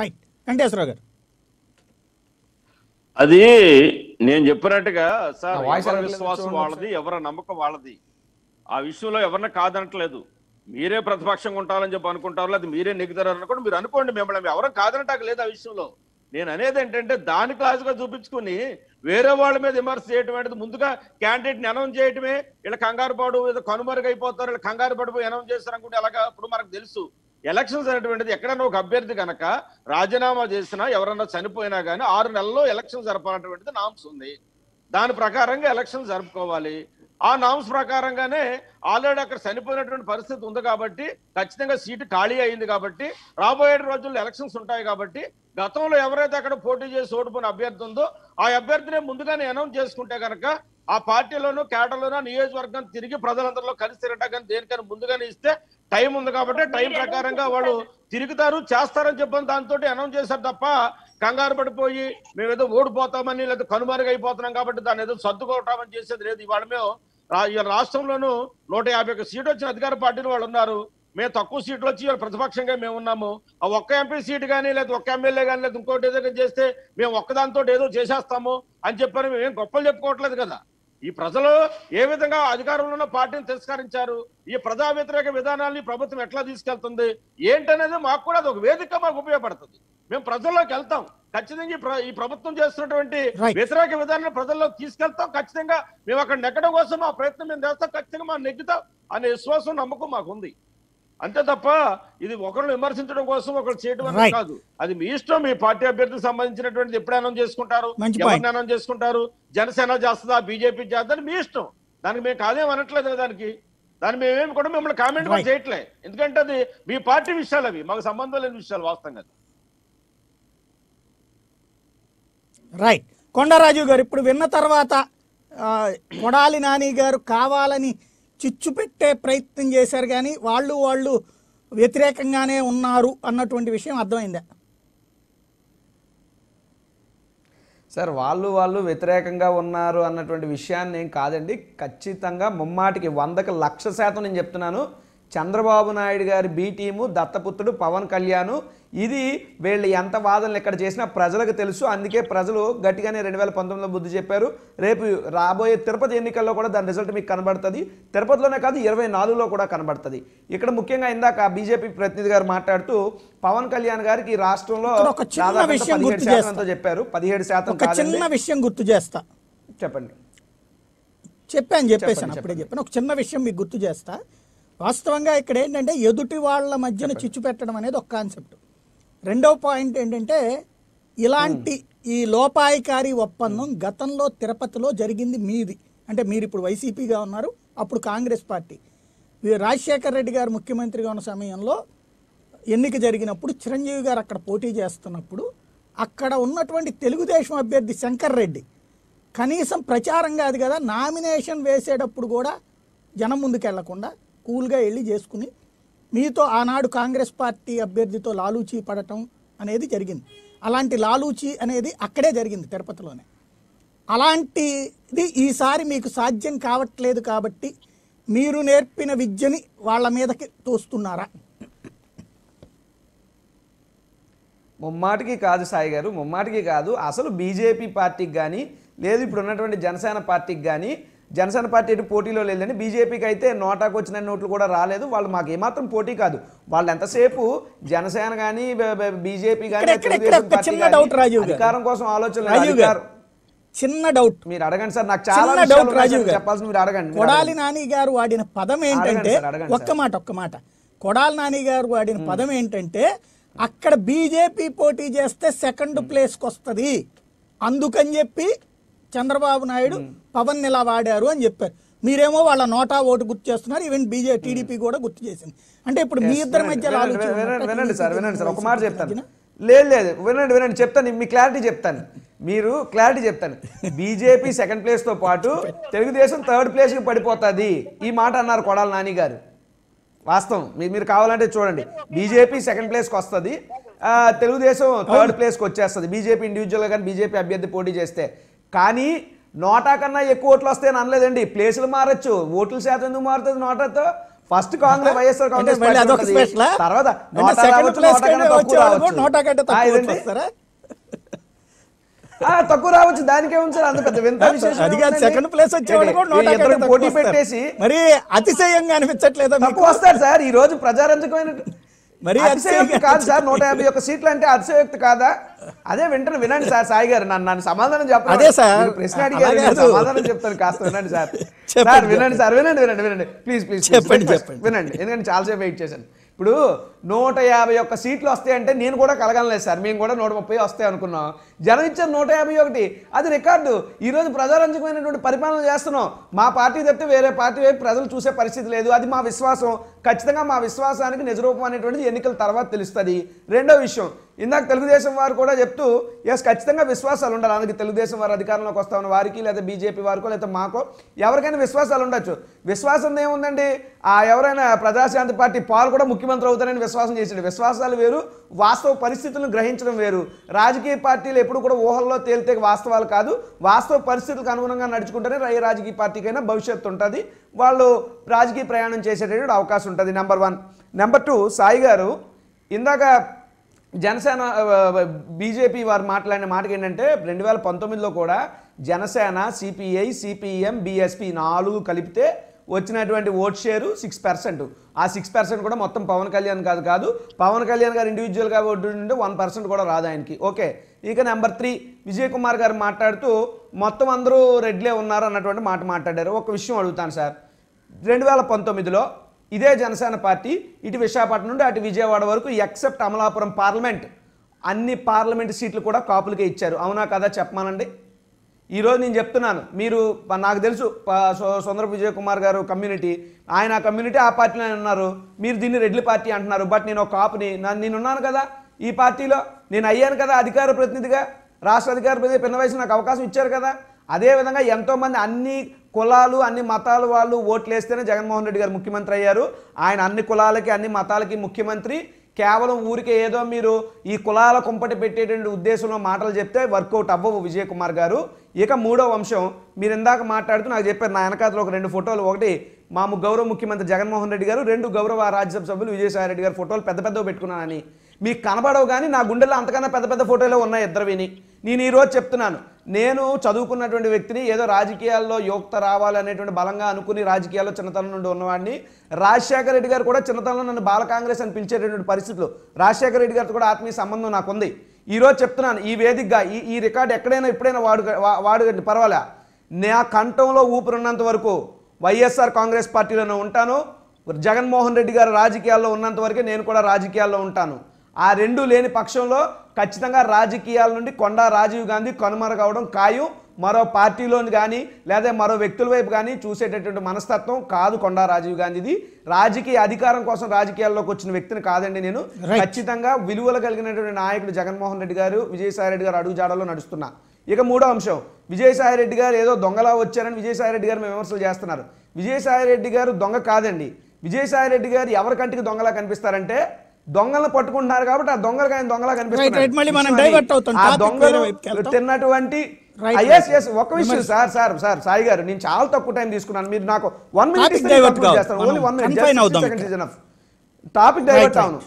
right Venkateswararao గారు అది నేను చెప్పినట్టుగా సార్ విశ్వాసం వాళ్ళది ఎవరి నమ్మకం వాళ్ళది ఆ విషయంలో ఎవరిని కాదనట్లేదు మీరే ప్రతిపక్షంగా ఉంటారని చెప్పి అనుకుంటారు అది మీరే నెగ్గుతారని కూడా మీరు అనుకోండి మిమ్మల్ని ఎవరు కాదనటాక లేదు ఆ విషయంలో నేను అనేది ఏంటంటే దాని క్లాసుగా చూపించుకుని వేరే వాళ్ళ మీద విమర్శ చేయటం అనేది ముందుగా క్యాండిడేట్ని అనౌన్స్ చేయటమే ఇలా కంగారు పాడు కనుమరుగైపోతారు ఇలా కంగారు పడిపోయి అనౌన్స్ చేస్తారు అనుకుంటే అలాగా ఇప్పుడు మనకు తెలుసు ఎలక్షన్స్ అనేటువంటిది ఎక్కడైనా ఒక అభ్యర్థి కనుక రాజీనామా చేసినా ఎవరన్నా చనిపోయినా కానీ ఆరు నెలల్లో ఎలక్షన్ జరపాలన్నటువంటిది నామ్స్ ఉంది దాని ప్రకారంగా ఎలక్షన్ జరుపుకోవాలి ఆ నామ్స్ ప్రకారంగానే ఆల్రెడీ అక్కడ చనిపోయినటువంటి పరిస్థితి ఉంది కాబట్టి ఖచ్చితంగా సీటు ఖాళీ అయింది కాబట్టి రాబోయే రోజుల్లో ఎలక్షన్స్ ఉంటాయి కాబట్టి గతంలో ఎవరైతే అక్కడ పోటీ చేసి ఓడిపోయిన అభ్యర్థి ఉందో ఆ అభ్యర్థినే ముందుగానే అనౌన్స్ చేసుకుంటే కనుక ఆ పార్టీలోనూ కేటర్లోనూ నియోజకవర్గం తిరిగి ప్రజలందరిలో కలిసి తిరగటం దేనికైనా ముందుగానే ఇస్తే టైం ఉంది కాబట్టి టైం ప్రకారంగా వాళ్ళు తిరుగుతారు చేస్తారని చెప్పని దాంతో అనౌన్స్ చేశారు తప్ప కంగారు పడిపోయి మేము ఏదో ఓడిపోతామని లేదా అయిపోతున్నాం కాబట్టి దాన్ని ఏదో అని చేసేది లేదు ఇవాళ మేము రాష్ట్రంలోనూ నూట యాభై ఒక సీట్ వచ్చిన అధికార పార్టీలు వాళ్ళు ఉన్నారు మేము తక్కువ సీట్లు వచ్చి ప్రతిపక్షంగా మేము ఉన్నాము ఆ ఒక్క ఎంపీ సీట్ కానీ లేదా ఒక్క ఎమ్మెల్యే కానీ లేదా ఇంకోటి ఏదైనా చేస్తే మేము ఒక్కదాంతో ఏదో చేసేస్తాము అని చెప్పని మేము గొప్పలు చెప్పుకోవట్లేదు కదా ఈ ప్రజలు ఏ విధంగా అధికారంలో ఉన్న పార్టీని తిరస్కరించారు ఈ ప్రజా వ్యతిరేక విధానాన్ని ప్రభుత్వం ఎట్లా తీసుకెళ్తుంది ఏంటనేది మాకు కూడా అది ఒక వేదిక మాకు ఉపయోగపడుతుంది మేము ప్రజల్లోకి వెళ్తాం ఖచ్చితంగా ఈ ప్రభుత్వం చేస్తున్నటువంటి వ్యతిరేక విధానాన్ని ప్రజల్లోకి తీసుకెళ్తాం ఖచ్చితంగా మేము అక్కడ నెగ్గడం కోసం మా ప్రయత్నం మేము చేస్తాం ఖచ్చితంగా మా నెగ్గుతాం అనే విశ్వాసం నమ్మకం మాకు ఉంది అంతే తప్ప ఇది ఒకరు విమర్శించడం కోసం ఒకరు చేయడం అనేది కాదు అది మీ ఇష్టం మీ పార్టీ అభ్యర్థికి సంబంధించినటువంటి ఎప్పుడు అనౌన్స్ చేసుకుంటారు ఎవరిని అనౌన్స్ చేసుకుంటారు జనసేన చేస్తుందా బీజేపీ చేస్తుందని మీ ఇష్టం దానికి మేము కాదేం అనట్లేదు దానికి దాని మేమేమి కూడా మిమ్మల్ని కామెంట్ కూడా చేయట్లే ఎందుకంటే అది మీ పార్టీ విషయాలు అవి మాకు సంబంధం లేని విషయాలు వాస్తవంగా రైట్ కొండరాజు గారు ఇప్పుడు విన్న తర్వాత కొడాలి నాని గారు కావాలని చిచ్చు పెట్టే ప్రయత్నం చేశారు కానీ వాళ్ళు వాళ్ళు వ్యతిరేకంగానే ఉన్నారు అన్నటువంటి విషయం అర్థమైందా సార్ వాళ్ళు వాళ్ళు వ్యతిరేకంగా ఉన్నారు అన్నటువంటి విషయాన్ని నేను కాదండి ఖచ్చితంగా ముమ్మాటికి వందకి లక్ష శాతం నేను చెప్తున్నాను చంద్రబాబు నాయుడు గారి బి టీము దత్తపుత్రుడు పవన్ కళ్యాణ్ ఇది వీళ్ళు ఎంత వాదనలు ఎక్కడ చేసినా ప్రజలకు తెలుసు అందుకే ప్రజలు గట్టిగానే రెండు వేల పంతొమ్మిదిలో బుద్ధి చెప్పారు రేపు రాబోయే తిరుపతి ఎన్నికల్లో కూడా దాని రిజల్ట్ మీకు కనబడుతుంది తిరుపతిలోనే కాదు ఇరవై నాలుగులో కూడా కనబడుతుంది ఇక్కడ ముఖ్యంగా ఇందాక బీజేపీ ప్రతినిధి గారు మాట్లాడుతూ పవన్ కళ్యాణ్ గారికి రాష్ట్రంలో చెప్పారు పదిహేడు శాతం చిన్న విషయం గుర్తు చేస్తా చెప్పండి చెప్పాను చెప్పేసాను అప్పుడే చెప్పాను ఒక చిన్న విషయం మీకు గుర్తు చేస్తా వాస్తవంగా ఇక్కడ ఏంటంటే ఎదుటి వాళ్ళ మధ్యన చిచ్చు పెట్టడం అనేది ఒక కాన్సెప్ట్ రెండవ పాయింట్ ఏంటంటే ఇలాంటి ఈ లోపాయికారి ఒప్పందం గతంలో తిరుపతిలో జరిగింది మీది అంటే మీరు ఇప్పుడు వైసీపీగా ఉన్నారు అప్పుడు కాంగ్రెస్ పార్టీ రాజశేఖర్ రెడ్డి గారు ముఖ్యమంత్రిగా ఉన్న సమయంలో ఎన్నిక జరిగినప్పుడు చిరంజీవి గారు అక్కడ పోటీ చేస్తున్నప్పుడు అక్కడ ఉన్నటువంటి తెలుగుదేశం అభ్యర్థి శంకర్ రెడ్డి కనీసం ప్రచారం కాదు కదా నామినేషన్ వేసేటప్పుడు కూడా జనం ముందుకు వెళ్లకుండా కూల్గా వెళ్ళి చేసుకుని మీతో ఆనాడు కాంగ్రెస్ పార్టీ అభ్యర్థితో లాలూచీ పడటం అనేది జరిగింది అలాంటి లాలూచీ అనేది అక్కడే జరిగింది తిరుపతిలోనే అలాంటిది ఈసారి మీకు సాధ్యం కావట్లేదు కాబట్టి మీరు నేర్పిన విద్యని వాళ్ళ మీదకి తోస్తున్నారా ముమ్మాటికి కాదు సాయి గారు ముమ్మాటికి కాదు అసలు బీజేపీ పార్టీకి కానీ లేదు ఇప్పుడు ఉన్నటువంటి జనసేన పార్టీకి కానీ జనసేన పార్టీ ఎటు పోటీలో లేదని బీజేపీకి అయితే నోటాకు వచ్చిన నోట్లు కూడా రాలేదు వాళ్ళు మాకు ఏమాత్రం పోటీ కాదు వాళ్ళు ఎంతసేపు జనసేన కానీ బీజేపీ కానీ అధికారం కోసం ఆలోచన చిన్న డౌట్ మీరు అడగండి సార్ నాకు చాలా డౌట్ రాజీవ్ చెప్పాల్సి మీరు అడగండి కొడాలి నాని గారు వాడిన పదం ఏంటంటే ఒక్క మాట ఒక్క మాట కొడాలి నాని గారు వాడిన పదం ఏంటంటే అక్కడ బీజేపీ పోటీ చేస్తే సెకండ్ ప్లేస్కి వస్తుంది అందుకని చెప్పి చంద్రబాబు నాయుడు పవన్ ఇలా వాడారు అని చెప్పారు మీరేమో వాళ్ళ నోటా ఓటు గుర్తు చేస్తున్నారు ఈవెన్ బీజే టీడీపీ కూడా గుర్తు చేసింది అంటే ఇప్పుడు మీ ఇద్దరి మధ్య వినండి సార్ వినండి సార్ ఒక మాట చెప్తాను లేదు లేదు వినండి వినండి చెప్తాను మీ క్లారిటీ చెప్తాను మీరు క్లారిటీ చెప్తాను బీజేపీ సెకండ్ ప్లేస్ తో పాటు తెలుగుదేశం థర్డ్ ప్లేస్ కి పడిపోతుంది ఈ మాట అన్నారు కొడాలి నాని గారు వాస్తవం మీరు కావాలంటే చూడండి బీజేపీ సెకండ్ ప్లేస్కి వస్తుంది తెలుగుదేశం థర్డ్ ప్లేస్కి వచ్చేస్తుంది బీజేపీ ఇండివిజువల్గా కానీ బీజేపీ అభ్యర్థి పోటీ చేస్తే కానీ నోటా కన్నా ఎక్కువ ఓట్లు వస్తాయని అనలేదండి ప్లేసులు మారచ్చు ఓట్ల శాతం ఎందుకు మారుతుంది నోటాతో ఫస్ట్ కాంగ్రెస్ వైఎస్ఆర్ కాంగ్రెస్ తర్వాత తక్కువ రావచ్చు దానికే ఉంచారు అంత పెద్ద వింత సెకండ్ ప్లేస్ వచ్చేవాళ్ళు పోటీ పెట్టేసి మరి అతిశయంగా అనిపించట్లేదు తక్కువ వస్తారు సార్ ఈ రోజు ప్రజారంజకమైన మరి అతిశయోక్తి కాదు సార్ నూట యాభై ఒక్క సీట్లు అంటే అతిశయోక్తి కాదా అదే వెంటనే వినండి సార్ సాయి గారు నన్ను నన్ను సమాధానం చెప్పండి అదే సార్ ప్రశ్న అడిగారు సమాధానం చెప్తాను కాస్త వినండి సార్ సార్ వినండి సార్ వినండి వినండి వినండి ప్లీజ్ ప్లీజ్ చెప్పండి చెప్పండి వినండి ఎందుకంటే చాలాసేపు వెయిట్ చేశాను ఇప్పుడు నూట యాభై ఒక్క సీట్లు వస్తాయంటే నేను కూడా కలగనలేదు సార్ మేము కూడా నూట ముప్పై వస్తాయి అనుకున్నాం జనం ఇచ్చారు నూట యాభై ఒకటి అది రికార్డు ఈరోజు ప్రజారంజకమైనటువంటి పరిపాలన చేస్తున్నాం మా పార్టీ తప్పితే వేరే పార్టీ వైపు ప్రజలు చూసే పరిస్థితి లేదు అది మా విశ్వాసం ఖచ్చితంగా మా విశ్వాసానికి నిజరూపం అనేటువంటిది ఎన్నికల తర్వాత తెలుస్తుంది రెండో విషయం ఇందాక తెలుగుదేశం వారు కూడా చెప్తూ ఎస్ ఖచ్చితంగా విశ్వాసాలు ఉండాలి అందుకు తెలుగుదేశం వారు అధికారంలోకి వస్తా ఉన్న వారికి లేదా బీజేపీ వారికో లేదా మాకో ఎవరికైనా విశ్వాసాలు ఉండొచ్చు విశ్వాసం ఏముందండి ఆ ఎవరైనా ప్రజాశాంతి పార్టీ పాలు కూడా ముఖ్యమంత్రి అవుతారని విశ్వాసం చేసిండు విశ్వాసాలు వేరు వాస్తవ పరిస్థితులను గ్రహించడం వేరు రాజకీయ పార్టీలు ఎప్పుడు కూడా ఊహల్లో తేలితే వాస్తవాలు కాదు వాస్తవ పరిస్థితులకు అనుగుణంగా నడుచుకుంటేనే ఏ రాజకీయ పార్టీకైనా భవిష్యత్తు ఉంటుంది వాళ్ళు రాజకీయ ప్రయాణం చేసేటటువంటి అవకాశం ఉంటుంది number one number two Sai గారు ఇందాక జనసేన బీజేపీ వారు మాట్లాడిన మాటకి ఏంటంటే రెండు వేల పంతొమ్మిదిలో కూడా జనసేన సిపిఐ సిపిఎం బీఎస్పీ నాలుగు కలిపితే వచ్చినటువంటి ఓట్ షేరు సిక్స్ పర్సెంట్ ఆ సిక్స్ పర్సెంట్ కూడా మొత్తం పవన్ కళ్యాణ్ కాదు కాదు పవన్ కళ్యాణ్ గారు ఇండివిజువల్గా ఓటు ఉంటే వన్ పర్సెంట్ కూడా రాదు ఆయనకి ఓకే ఇక నెంబర్ త్రీ విజయ్ కుమార్ గారు మాట్లాడుతూ మొత్తం అందరూ రెడ్లే ఉన్నారు అన్నటువంటి మాట మాట్లాడారు ఒక విషయం అడుగుతాను సార్ రెండు వేల పంతొమ్మిదిలో ఇదే జనసేన పార్టీ ఇటు విశాఖపట్నం నుండి అటు విజయవాడ వరకు ఎక్సెప్ట్ అమలాపురం పార్లమెంట్ అన్ని పార్లమెంట్ సీట్లు కూడా కాపులకే ఇచ్చారు అవునా కదా చెప్పమానండి ఈరోజు నేను చెప్తున్నాను మీరు నాకు తెలుసు సుందర విజయ్ కుమార్ గారు కమ్యూనిటీ ఆయన కమ్యూనిటీ ఆ పార్టీలోనే ఉన్నారు మీరు దీన్ని రెడ్లి పార్టీ అంటున్నారు బట్ నేను ఒక కాపుని నేనున్నాను కదా ఈ పార్టీలో నేను అయ్యాను కదా అధికార ప్రతినిధిగా రాష్ట్ర అధికార ప్రతినిధి పిన్న వయసు నాకు అవకాశం ఇచ్చారు కదా అదేవిధంగా ఎంతోమంది అన్ని కులాలు అన్ని మతాల వాళ్ళు ఓట్లు వేస్తేనే జగన్మోహన్ రెడ్డి గారు ముఖ్యమంత్రి అయ్యారు ఆయన అన్ని కులాలకి అన్ని మతాలకి ముఖ్యమంత్రి కేవలం ఊరికే ఏదో మీరు ఈ కులాల కుంపటి పెట్టేటువంటి ఉద్దేశంలో మాటలు చెప్తే వర్కౌట్ అవ్వవు విజయ్ కుమార్ గారు ఇక మూడవ అంశం మీరు ఇందాక మాట్లాడుతూ నాకు చెప్పారు నా వెనకాతలో ఒక రెండు ఫోటోలు ఒకటి మా గౌరవ ముఖ్యమంత్రి జగన్మోహన్ రెడ్డి గారు రెండు గౌరవ రాజ్యసభ సభ్యులు విజయసాయి రెడ్డి గారు ఫోటోలు పెద్ద పెద్దవి పెట్టుకున్నానని మీకు కనబడవు కానీ నా గుండెల్లో అంతకన్నా పెద్ద పెద్ద ఫోటోలు ఉన్నాయి ఇద్దరు విని నేను ఈరోజు చెప్తున్నాను నేను చదువుకున్నటువంటి వ్యక్తిని ఏదో రాజకీయాల్లో యోక్త రావాలనేటువంటి బలంగా అనుకుని రాజకీయాల్లో చిన్నతనం నుండి ఉన్నవాడిని రాజశేఖర రెడ్డి గారు కూడా చిన్నతనంలో నన్ను బాల కాంగ్రెస్ అని పిలిచేటటువంటి పరిస్థితులు రాజశేఖర రెడ్డి గారితో కూడా ఆత్మీయ సంబంధం నాకుంది ఈరోజు చెప్తున్నాను ఈ వేదికగా ఈ ఈ రికార్డు ఎక్కడైనా ఎప్పుడైనా వాడు వాడుగండి పర్వాలే నా కంఠంలో ఊపిరున్నంత వరకు వైఎస్ఆర్ కాంగ్రెస్ పార్టీలోనే ఉంటాను జగన్మోహన్ రెడ్డి గారు రాజకీయాల్లో ఉన్నంత వరకే నేను కూడా రాజకీయాల్లో ఉంటాను ఆ రెండు లేని పక్షంలో ఖచ్చితంగా రాజకీయాల నుండి కొండా రాజీవ్ గాంధీ కనుమరుగవడం ఖాయం మరో పార్టీలోని కానీ లేదా మరో వ్యక్తుల వైపు కానీ చూసేటటువంటి మనస్తత్వం కాదు కొండా రాజీవ్ గాంధీది రాజకీయ అధికారం కోసం రాజకీయాల్లోకి వచ్చిన వ్యక్తిని కాదండి నేను ఖచ్చితంగా విలువలు కలిగినటువంటి నాయకుడు జగన్మోహన్ రెడ్డి గారు విజయసాయి రెడ్డి గారు అడుగుజాడలో నడుస్తున్నా ఇక మూడో అంశం విజయసాయి రెడ్డి గారు ఏదో దొంగలా వచ్చారని విజయసాయి రెడ్డి గారు విమర్శలు చేస్తున్నారు విజయసాయి రెడ్డి గారు దొంగ కాదండి విజయసాయి రెడ్డి గారు ఎవరి కంటికి దొంగలా కనిపిస్తారంటే దొంగలను పట్టుకుంటున్నారు కాబట్టి ఆ దొంగలు ఆయన దొంగలా కనిపిస్తుంది తిన్నటువంటి ఒక విషయం సార్ సార్ సార్ సాయి గారు నేను చాలా తక్కువ టైం తీసుకున్నాను మీరు నాకు వన్ మినిట్ టాపిక్ డైవర్ట్ అవును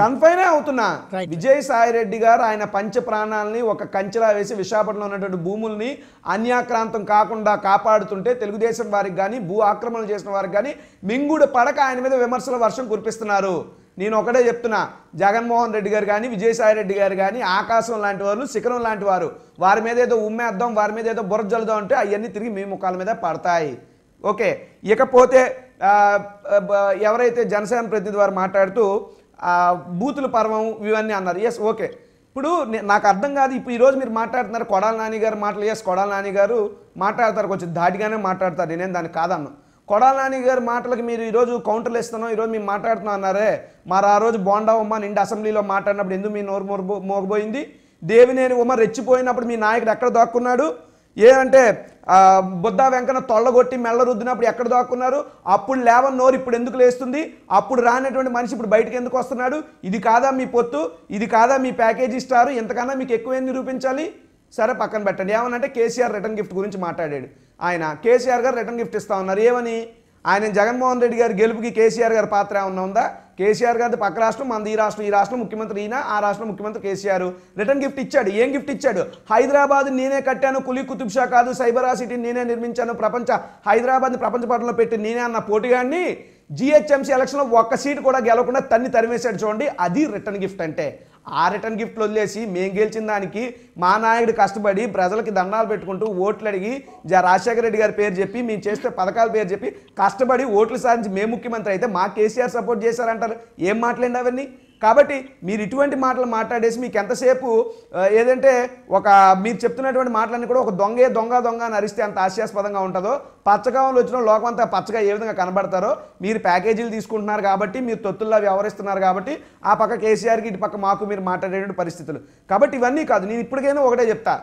కన్ఫైనే అవుతున్నా సాయి రెడ్డి గారు ఆయన పంచ ప్రాణాలని ఒక కంచెలా వేసి విశాఖపట్నంలో ఉన్నటువంటి భూముల్ని అన్యాక్రాంతం కాకుండా కాపాడుతుంటే తెలుగుదేశం వారికి కానీ భూ ఆక్రమణలు చేసిన వారికి కానీ మింగుడు పడక ఆయన మీద విమర్శల వర్షం కురిపిస్తున్నారు నేను ఒకటే చెప్తున్నా జగన్మోహన్ రెడ్డి గారు కానీ విజయసాయి రెడ్డి గారు కానీ ఆకాశం లాంటి వాళ్ళు శిఖరం లాంటి వారు వారి మీద ఏదో ఉమ్మేద్దాం వారి మీద ఏదో బురజల్దాం అంటే అవన్నీ తిరిగి మీ ముఖాల మీద పడతాయి ఓకే ఇకపోతే ఎవరైతే జనసేన ప్రతినిధి వారు మాట్లాడుతూ బూతుల పర్వం ఇవన్నీ అన్నారు ఎస్ ఓకే ఇప్పుడు నాకు అర్థం కాదు ఇప్పుడు ఈరోజు మీరు మాట్లాడుతున్నారు కొడాల నాని గారు మాటలు ఎస్ కొడాల నాని గారు మాట్లాడతారు కొంచెం దాటిగానే మాట్లాడతారు నేనేం దానికి కాదన్నా కొడాలాని గారి మాటలకు మీరు ఈరోజు కౌంటర్లు ఇస్తున్నాం ఈరోజు మేము మాట్లాడుతున్నాం అన్నారే మరి ఆ రోజు బోండా ఉమ్మ నిండి అసెంబ్లీలో మాట్లాడినప్పుడు ఎందుకు మీ నోరు మోగబో మోగబోయింది దేవినేని ఉమ్మ రెచ్చిపోయినప్పుడు మీ నాయకుడు ఎక్కడ దాక్కున్నాడు ఏమంటే బుద్ధ వెంకన్న తొల్లగొట్టి మెల్ల రుద్దినప్పుడు ఎక్కడ దాక్కున్నారు అప్పుడు లేవని నోరు ఇప్పుడు ఎందుకు లేస్తుంది అప్పుడు రానటువంటి మనిషి ఇప్పుడు బయటకు ఎందుకు వస్తున్నాడు ఇది కాదా మీ పొత్తు ఇది కాదా మీ ప్యాకేజీ స్టారు ఎంతకన్నా మీకు ఎక్కువేం నిరూపించాలి సరే పక్కన పెట్టండి ఏమనంటే కేసీఆర్ రిటర్న్ గిఫ్ట్ గురించి మాట్లాడాడు ఆయన కేసీఆర్ గారు రిటర్న్ గిఫ్ట్ ఇస్తా ఉన్నారు ఏమని ఆయన జగన్మోహన్ రెడ్డి గారి గెలుపుకి కేసీఆర్ గారి పాత్ర ఏమన్నా ఉందా కేసీఆర్ గారి పక్క రాష్ట్రం మంది ఈ రాష్ట్రం ఈ రాష్ట్రం ముఖ్యమంత్రి ఈయన ఆ రాష్ట్రం ముఖ్యమంత్రి కేసీఆర్ రిటర్న్ గిఫ్ట్ ఇచ్చాడు ఏం గిఫ్ట్ ఇచ్చాడు హైదరాబాద్ నేనే కట్టాను కులీ కుతుబ్ షా కాదు సైబరా సిటీని నేనే నిర్మించాను ప్రపంచ హైదరాబాద్ని ప్రపంచ పటంలో పెట్టి నేనే అన్న పోటీగాడిని జిహెచ్ఎంసీ ఎలక్షన్లో ఒక్క సీటు కూడా గెలవకుండా తన్ని తరిమేశాడు చూడండి అది రిటర్న్ గిఫ్ట్ అంటే ఆ రిటర్న్ గిఫ్ట్లు వదిలేసి మేము గెలిచిన దానికి మా నాయకుడు కష్టపడి ప్రజలకి దండాలు పెట్టుకుంటూ ఓట్లు అడిగి జా రాజశేఖర రెడ్డి గారి పేరు చెప్పి మేము చేస్తే పథకాల పేరు చెప్పి కష్టపడి ఓట్లు సాధించి మేము ముఖ్యమంత్రి అయితే మా కేసీఆర్ సపోర్ట్ చేశారంటారు ఏం అవన్నీ కాబట్టి మీరు ఇటువంటి మాటలు మాట్లాడేసి మీకు ఎంతసేపు ఏదంటే ఒక మీరు చెప్తున్నటువంటి మాటలన్నీ కూడా ఒక దొంగే దొంగ దొంగ అని అరిస్తే అంత ఆశాస్పదంగా ఉంటుందో పచ్చగాములు వచ్చిన లోకం అంతా పచ్చగా ఏ విధంగా కనబడతారో మీరు ప్యాకేజీలు తీసుకుంటున్నారు కాబట్టి మీరు తొత్తుల్లా వ్యవహరిస్తున్నారు కాబట్టి ఆ పక్క కేసీఆర్కి ఇటు పక్క మాకు మీరు మాట్లాడేటువంటి పరిస్థితులు కాబట్టి ఇవన్నీ కాదు నేను ఇప్పటికైనా ఒకటే చెప్తా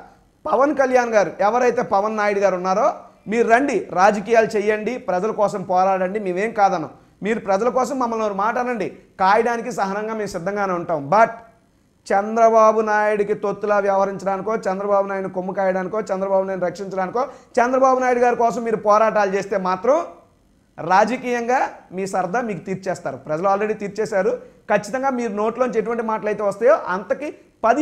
పవన్ కళ్యాణ్ గారు ఎవరైతే పవన్ నాయుడు గారు ఉన్నారో మీరు రండి రాజకీయాలు చేయండి ప్రజల కోసం పోరాడండి మేమేం కాదన్నాం మీరు ప్రజల కోసం మమ్మల్ని మాట అనండి కాయడానికి సహనంగా మేము సిద్ధంగానే ఉంటాం బట్ చంద్రబాబు నాయుడికి తొత్తులా వ్యవహరించడానికో చంద్రబాబు నాయుడు కొమ్ము కాయడానికో చంద్రబాబు నాయుడు రక్షించడానికో చంద్రబాబు నాయుడు గారి కోసం మీరు పోరాటాలు చేస్తే మాత్రం రాజకీయంగా మీ సరదా మీకు తీర్చేస్తారు ప్రజలు ఆల్రెడీ తీర్చేశారు ఖచ్చితంగా మీరు నోట్లోంచి ఎటువంటి మాటలు అయితే వస్తాయో అంతకి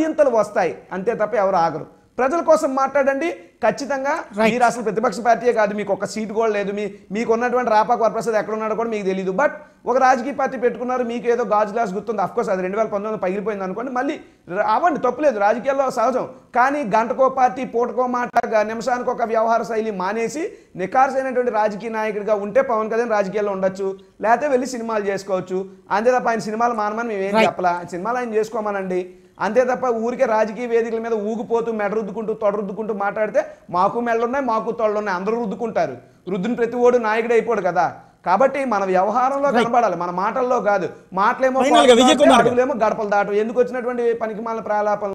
ఇంతలు వస్తాయి అంతే తప్ప ఎవరు ఆగరు ప్రజల కోసం మాట్లాడండి ఖచ్చితంగా మీరు అసలు ప్రతిపక్ష పార్టీయే కాదు మీకు ఒక సీట్ కూడా లేదు మీ మీకు ఉన్నటువంటి రాపాకు వరప్రసాద్ ఎక్కడ ఉన్నాడు కూడా మీకు తెలియదు బట్ ఒక రాజకీయ పార్టీ పెట్టుకున్నారు మీకు ఏదో గాజు గ్లాస్ గుర్తుంది అఫ్కోర్స్ అది రెండు వేల పంతొమ్మిది పగిలిపోయింది అనుకోండి మళ్ళీ అవ్వండి తప్పులేదు రాజకీయాల్లో సహజం కానీ గంటకో పార్టీ పూటకో మాట నిమిషానికి ఒక వ్యవహార శైలి మానేసి నికార్సైనటువంటి రాజకీయ నాయకుడిగా ఉంటే పవన్ కళ్యాణ్ రాజకీయాల్లో ఉండొచ్చు లేకపోతే వెళ్ళి సినిమాలు చేసుకోవచ్చు అంతే తప్ప ఆయన సినిమాలు మానమని మేము ఏం చెప్పలా సినిమాలు ఆయన చేసుకోమనండి అంతే తప్ప ఊరికే రాజకీయ వేదికల మీద ఊగిపోతూ మెడ రుద్దుకుంటూ తొడ రుద్దుకుంటూ మాట్లాడితే మాకు మెళ్ళున్నాయి మాకు ఉన్నాయి అందరూ రుద్దుకుంటారు రుద్దుని ప్రతి ఓడు నాయకుడు అయిపోడు కదా కాబట్టి మన వ్యవహారంలో కనబడాలి మన మాటల్లో కాదు మాటలేమో గడపలు దాటం ఎందుకు వచ్చినటువంటి పనికి మాల